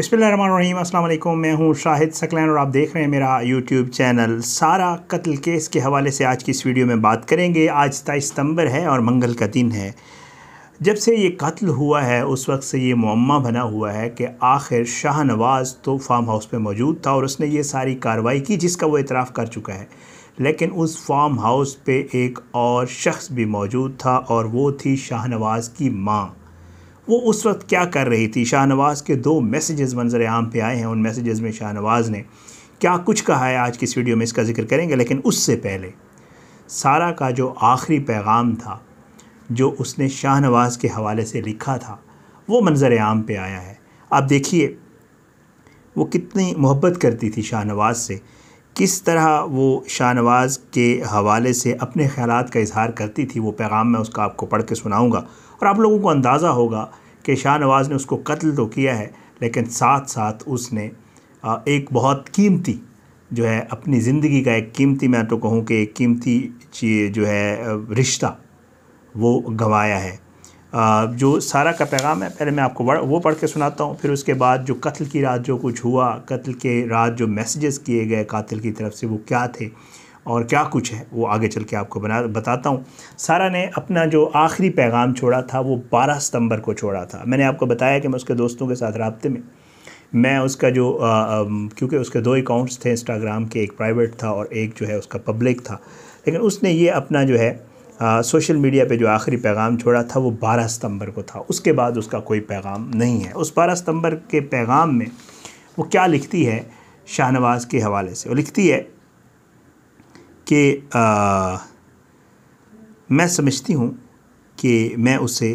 अस्सलाम अल्लाम मैं हूं शाहिद सकलैन और आप देख रहे हैं मेरा यूट्यूब चैनल सारा कत्ल केस के हवाले से आज की इस वीडियो में बात करेंगे आज सताईस सितंबर है और मंगल का दिन है जब से ये कत्ल हुआ है उस वक्त से ये मम्मा बना हुआ है कि आखिर शाहनवाज तो फार्म हाउस पर मौजूद था और उसने ये सारी कार्रवाई की जिसका वो इतराफ़ कर चुका है लेकिन उस फार्म हाउस पर एक और शख्स भी मौजूद था और वो थी शाहनवाज़ की माँ वो उस वक्त क्या कर रही थी शाहनवाज़ के दो मैसेजेस मंजर आम पे आए हैं उन मैसेजेस में शाहनवाज़ ने क्या कुछ कहा है आज की इस वीडियो में इसका जिक्र करेंगे लेकिन उससे पहले सारा का जो आखिरी पैगाम था जो उसने शाहनवाज़ के हवाले से लिखा था वो मंजर आम पे आया है आप देखिए वो कितनी मोहब्बत करती थी शाहनवाज़ से किस तरह वो शाहनवाज़ के हवाले से अपने ख्याल का इजहार करती थी वो पैगाम मैं उसका आपको पढ़ के सुनाऊँगा और तो आप लोगों को अंदाज़ा होगा कि शाहनवाज़ ने उसको कत्ल तो किया है लेकिन साथ साथ उसने एक बहुत कीमती जो है अपनी ज़िंदगी का एक कीमती मैं तो कहूँ कि एक कीमती चीज़ जो है रिश्ता वो गंवाया है जो सारा का पैगाम है पहले मैं आपको वो पढ़ के सुनाता हूँ फिर उसके बाद जो कत्ल की रात जो कुछ हुआ कत्ल के रात जो मैसेजेस किए गए कातिल की तरफ से वो क्या थे और क्या कुछ है वो आगे चल के आपको बना बताता हूँ सारा ने अपना जो आखिरी पैगाम छोड़ा था वो 12 सितंबर को छोड़ा था मैंने आपको बताया कि मैं उसके दोस्तों के साथ रबते में मैं उसका जो क्योंकि उसके दो अकाउंट्स थे इंस्टाग्राम के एक प्राइवेट था और एक जो है उसका पब्लिक था लेकिन उसने ये अपना जो है आ, सोशल मीडिया पे जो आखिरी पैगाम छोड़ा था वो 12 सितंबर को था उसके बाद उसका कोई पैगाम नहीं है उस 12 सितंबर के पैगाम में वो क्या लिखती है शाहनवाज़ के हवाले से वो लिखती है कि मैं समझती हूँ कि मैं उसे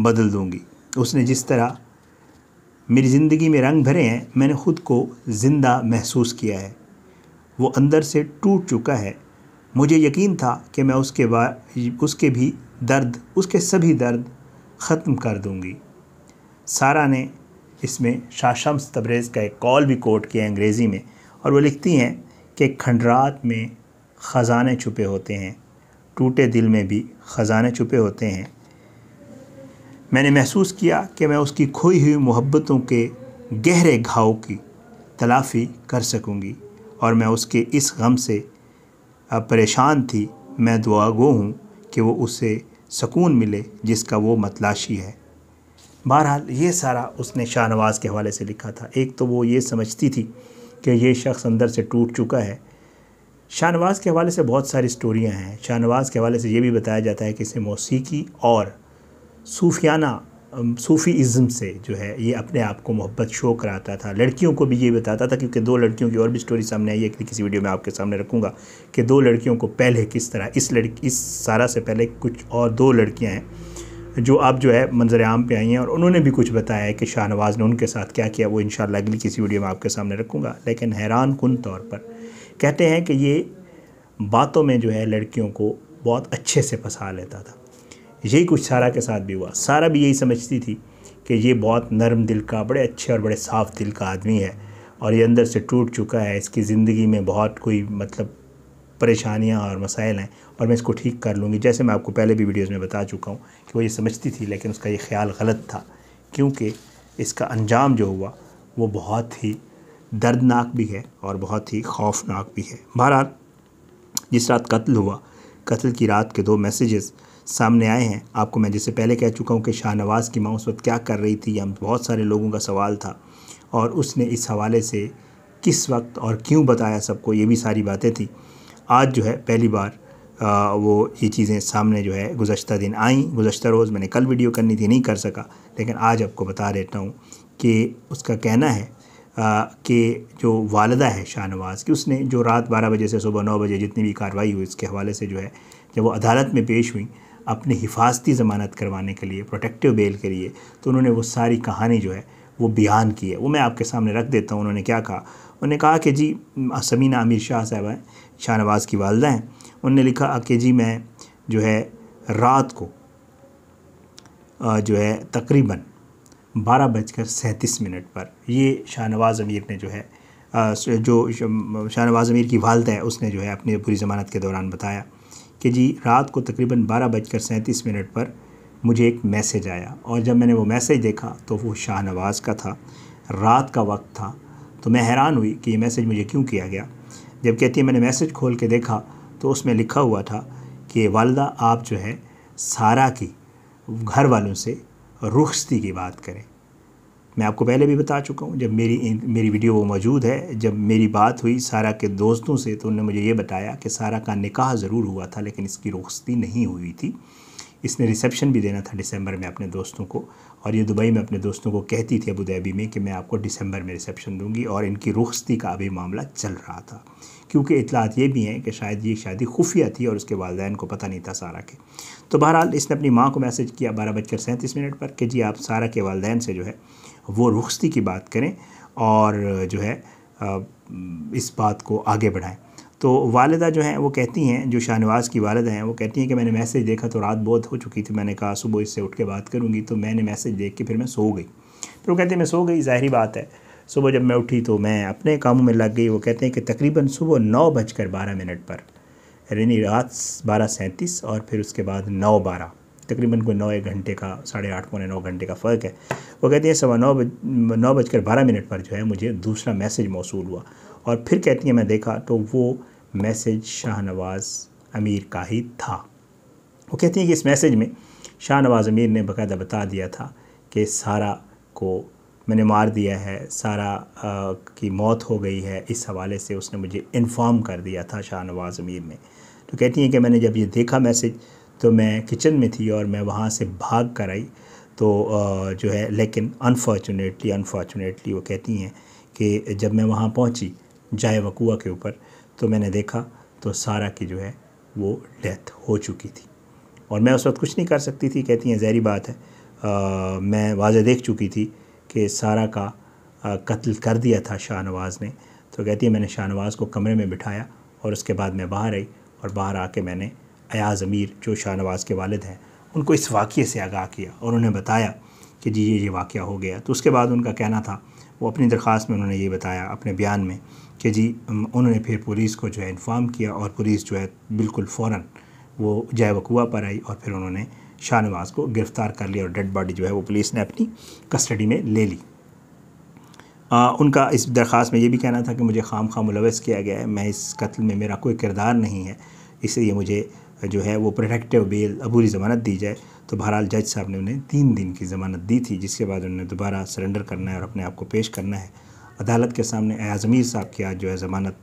बदल दूँगी उसने जिस तरह मेरी ज़िंदगी में रंग भरे हैं मैंने ख़ुद को ज़िंदा महसूस किया है वो अंदर से टूट चुका है मुझे यकीन था कि मैं उसके बाद उसके भी दर्द उसके सभी दर्द ख़त्म कर दूँगी सारा ने इसमें शाह शम्स तबरेज़ का एक कॉल भी कोट किया अंग्रेज़ी में और वो लिखती हैं कि खंडरात में ख़जाने छुपे होते हैं टूटे दिल में भी ख़जाने छुपे होते हैं मैंने महसूस किया कि मैं उसकी खोई हुई मोहब्बतों के गहरे घाव की तलाफ़ी कर सकूंगी और मैं उसके इस गम से अब परेशान थी मैं दुआगो हूँ कि वो उसे सकून मिले जिसका वो मतलाशी है बहरहाल ये सारा उसने शाहनवाज़ के हवाले से लिखा था एक तो वो ये समझती थी कि ये शख्स अंदर से टूट चुका है शाहनवाज़ के हवाले से बहुत सारी स्टोरियाँ हैं शाहनवाज़ के हवाले से ये भी बताया जाता है कि इसे मौसीकी और सूफियाना सूफ़ी इज़म से जो है ये अपने आप को मोहब्बत शो कराता था लड़कियों को भी ये बताता था क्योंकि दो लड़कियों की और भी स्टोरी सामने आई है कि किसी वीडियो में आपके सामने रखूँगा कि दो लड़कियों को पहले किस तरह इस लड़की इस सारा से पहले कुछ और दो लड़कियाँ हैं जो अब जो है मंजर आम पे आई हैं और उन्होंने भी कुछ बताया है कि शाहनवाज़ ने उनके साथ क्या किया वो इन अगली किसी वीडियो में आपके सामने रखूँगा लेकिन हैरान कन तौर पर कहते हैं कि ये बातों में जो है लड़कियों को बहुत अच्छे से फंसा लेता था यही कुछ सारा के साथ भी हुआ सारा भी यही समझती थी कि ये बहुत नरम दिल का बड़े अच्छे और बड़े साफ़ दिल का आदमी है और ये अंदर से टूट चुका है इसकी ज़िंदगी में बहुत कोई मतलब परेशानियाँ और मसाइल हैं और मैं इसको ठीक कर लूँगी जैसे मैं आपको पहले भी वीडियोज़ में बता चुका हूँ कि वो ये समझती थी लेकिन उसका ये ख्याल गलत था क्योंकि इसका अंजाम जो हुआ वो बहुत ही दर्दनाक भी है और बहुत ही खौफनाक भी है बहरहाल जिस रात कत्ल हुआ कत्ल की रात के दो मैसेजेस सामने आए हैं आपको मैं जैसे पहले कह चुका हूँ कि शाहनवाज़ की माँ उस वक्त क्या कर रही थी या बहुत सारे लोगों का सवाल था और उसने इस हवाले से किस वक्त और क्यों बताया सबको ये भी सारी बातें थी आज जो है पहली बार आ, वो ये चीज़ें सामने जो है गुज्त दिन आई गुज्त रोज़ मैंने कल वीडियो करनी थी नहीं कर सका लेकिन आज आपको बता देता हूँ कि उसका कहना है के जो वालदा है शाहनवाज़ की उसने जो रात बारह बजे से सुबह नौ बजे जितनी भी कार्रवाई हुई इसके हवाले से जो है जब वो अदालत में पेश हुई अपने हिफाजती ज़मानत करवाने के लिए प्रोटेक्टिव बेल के लिए तो उन्होंने वो सारी कहानी जो है वो बयान की है वो मैं आपके सामने रख देता हूँ उन्होंने क्या कहा उन्होंने कहा कि जी समीना आमिर शाह साहब हैं शाहनवाज़ की वालदा हैं उनने लिखा कि जी मैं जो है रात को जो है तकरीबन बारह बजकर सैंतीस मिनट पर ये शाहनवाज़ अमीर ने जो है जो शाहनवाज़ अमीर की वालदा है उसने जो है अपनी पूरी ज़मानत के दौरान बताया कि जी रात को तकरीबन बारह बजकर सैंतीस मिनट पर मुझे एक मैसेज आया और जब मैंने वो मैसेज देखा तो वो शाहनवाज़ का था रात का वक्त था तो मैं हैरान हुई कि ये मैसेज मुझे क्यों किया गया जब कहती है मैंने मैसेज खोल के देखा तो उसमें लिखा हुआ था कि वालदा आप जो है सारा की घर वालों से रुखती की बात करें मैं आपको पहले भी बता चुका हूँ जब मेरी मेरी वीडियो वो मौजूद है जब मेरी बात हुई सारा के दोस्तों से तो उन्होंने मुझे ये बताया कि सारा का निकाह ज़रूर हुआ था लेकिन इसकी रुखस्ती नहीं हुई थी इसने रिसेप्शन भी देना था दिसंबर में अपने दोस्तों को और ये दुबई में अपने दोस्तों को कहती थी अबू में कि मैं आपको दिसंबर में रिसेप्शन दूंगी और इनकी रुखस्ती का अभी मामला चल रहा था क्योंकि इतलात ये भी हैं कि शायद ये शादी खुफिया थी और उसके वालदेन को पता नहीं था सारा के तो बहरहाल इसने अपनी माँ को मैसेज किया बारह बजकर सैंतीस मिनट पर कि जी आप सारा के वालदे से जो है वो रुखसती की बात करें और जो है इस बात को आगे बढ़ाएं तो वालदा जो हैं वो कहती हैं जो शाहनवाज की वालदा हैं वो कहती हैं कि मैंने मैसेज देखा तो रात बहुत हो चुकी थी मैंने कहा सुबह इससे उठ के बात करूँगी तो मैंने मैसेज देख के फिर मैं सो गई फिर वो कहते हैं मैं सो गई ज़ाहरी बात है सुबह जब मैं उठी तो मैं अपने कामों में लग गई वो कहते हैं कि तकरीबन सुबह नौ बजकर बारह मिनट पर यानी रात बारह सैंतीस और फिर उसके बाद नौ बारह तकरीबन कोई नौ एक घंटे का साढ़े आठ पौने नौ घंटे का फ़र्क है वो कहती है सवा नौ बज नौ बजकर बारह मिनट पर जो है मुझे दूसरा मैसेज मौसू हुआ और फिर कहती है मैं देखा तो वो मैसेज शाहनवाज़ अमीर का ही था वो कहती हैं कि इस मैसेज में शाहनवाज़ अमीर ने बाकायदा बता दिया था कि सारा को मैंने मार दिया है सारा आ, की मौत हो गई है इस हवाले से उसने मुझे इन्फॉर्म कर दिया था शाहनवाज़ अमीर ने तो कहती हैं कि मैंने जब ये देखा मैसेज तो मैं किचन में थी और मैं वहाँ से भाग कर आई तो आ, जो है लेकिन अनफॉर्चुनेटली अनफॉर्चुनेटली वो कहती हैं कि जब मैं वहाँ पहुँची जाए वकूआ के ऊपर तो मैंने देखा तो सारा की जो है वो डेथ हो चुकी थी और मैं उस वक्त कुछ नहीं कर सकती थी कहती हैं जहरी बात है आ, मैं वाजह देख चुकी थी कि सारा का कत्ल कर दिया था शाहनवाज़ ने तो कहती है मैंने शाहनवाज़ को कमरे में बिठाया और उसके बाद मैं बाहर आई और बाहर आके मैंने अयाज़ अमीर जो शाहनवाज़ के वालिद हैं उनको इस वाक़े से आगाह किया और उन्हें बताया कि जी ये ये वाक़ हो गया तो उसके बाद उनका कहना था वो अपनी दरख्वास्त में उन्होंने ये बताया अपने बयान में कि जी उन्होंने फिर पुलिस को जो है इन्फॉर्म किया और पुलिस जो है बिल्कुल फ़ौर वो जय वकूआ पर आई और फिर उन्होंने शाहनवाज को गिरफ्तार कर लिया और डेड बॉडी जो है वो पुलिस ने अपनी कस्टडी में ले ली आ, उनका इस दरख्वास्त में ये भी कहना था कि मुझे खाम खाम मुलवस किया गया है मैं इस कत्ल में मेरा कोई किरदार नहीं है इसलिए मुझे जो है वो प्रोटेक्टिव बेल अबूरी ज़मानत दी जाए तो बहरहाल जज साहब ने उन्हें तीन दिन की ज़मानत दी थी जिसके बाद उन्हें दोबारा सरेंडर करना है और अपने आप को पेश करना है अदालत के सामने अयाजमीर साहब की आज जो है ज़मानत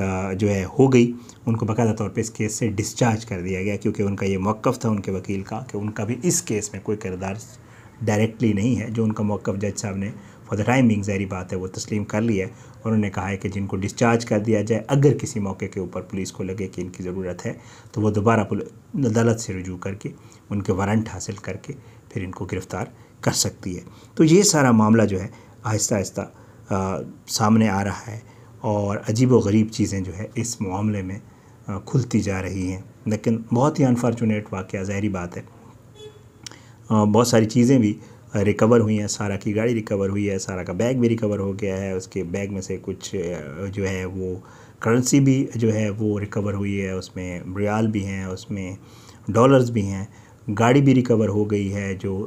जो है हो गई उनको बाकायदा तौर पर इस केस से डिस्चार्ज कर दिया गया क्योंकि उनका ये मौक़ था उनके वकील का कि उनका भी इस केस में कोई किरदार डायरेक्टली नहीं है जो उनका मौक़ जज साहब ने फॉर द टाइम बिंग जहरी बात है वो तस्लीम कर लिया है और उन्होंने कहा है कि जिनको डिस्चार्ज कर दिया जाए अगर किसी मौके के ऊपर पुलिस को लगे कि इनकी ज़रूरत है तो वो दोबारा अदालत से रजू करके उनके वारंट हासिल करके फिर इनको गिरफ़्तार कर सकती है तो ये सारा मामला जो है आहिस्ता आहिस्ता सामने आ रहा है और अजीब व गरीब चीज़ें जो है इस मामले में खुलती जा रही हैं लेकिन बहुत ही अनफॉर्चुनेट वाक़ ज़ाहरी बात है बहुत सारी चीज़ें भी रिकवर हुई हैं सारा की गाड़ी रिकवर हुई है सारा का बैग भी रिकवर हो गया है उसके बैग में से कुछ जो है वो करेंसी भी जो है वो रिकवर हुई है उसमें रियाल भी हैं उसमें डॉलर्स भी हैं गाड़ी भी रिकवर हो गई है जो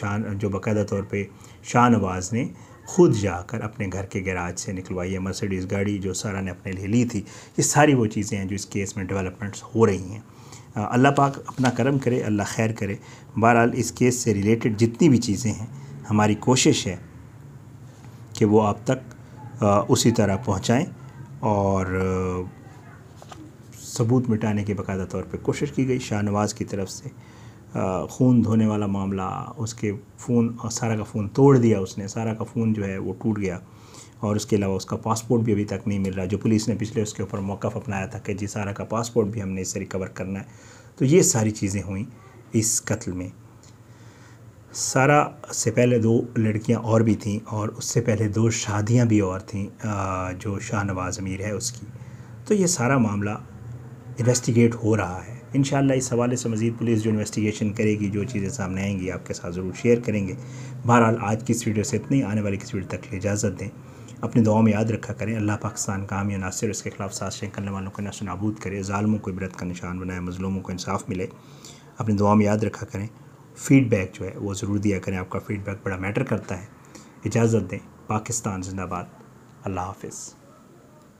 शान जो बाकायदा तौर पे शाहनवाज़ ने खुद जाकर अपने घर के गैराज से निकलवाई है मर्सिडीज़ गाड़ी जो सारा ने अपने लिए ली थी ये सारी वो चीज़ें हैं जो इस केस में डेवलपमेंट्स हो रही हैं अल्लाह पाक अपना करम करे अल्लाह खैर करे बहरहाल इस केस से रिलेटेड जितनी भी चीज़ें हैं हमारी कोशिश है कि वो आप तक उसी तरह पहुँचाएँ और सबूत मिटाने की बाकायदा तौर पर कोशिश की गई शाहनवाज की तरफ से खून धोने वाला मामला उसके फ़ोन सारा का फ़ोन तोड़ दिया उसने सारा का फ़ोन जो है वो टूट गया और उसके अलावा उसका पासपोर्ट भी अभी तक नहीं मिल रहा जो पुलिस ने पिछले उसके ऊपर मौक़ अपनाया था कि जी सारा का पासपोर्ट भी हमने इससे रिकवर करना है तो ये सारी चीज़ें हुई इस कत्ल में सारा से पहले दो लड़कियां और भी थीं और उससे पहले दो शादियां भी और थीं जो शाहनवाज़ अमीर है उसकी तो ये सारा मामला इन्वेस्टिगेट हो रहा है इन इस हवाले से मज़ीद पुलिस जो इन्वेस्टिगेशन करेगी जो चीज़ें सामने आएंगी आपके साथ ज़रूर शेयर करेंगे बहरहाल आज की इस वीडियो से इतनी आने वाली किस वीडियो तक इजाज़त दें अपनी दुआ में याद रखा करें अल्लाह पाकिस्तान का हामी नासिर इसके खिलाफ साजिशें करने वालों को नबूद करे ालमों को इबरत का निशान बनाए मजलूमों को इंसाफ़ मिले अपनी दुआ में याद रखा करें फ़ीडबैक जो है वो ज़रूर दिया करें आपका फ़ीडबैक बड़ा मैटर करता है इजाज़त दें पाकिस्तान जिंदाबाद अल्लाह हाफिज़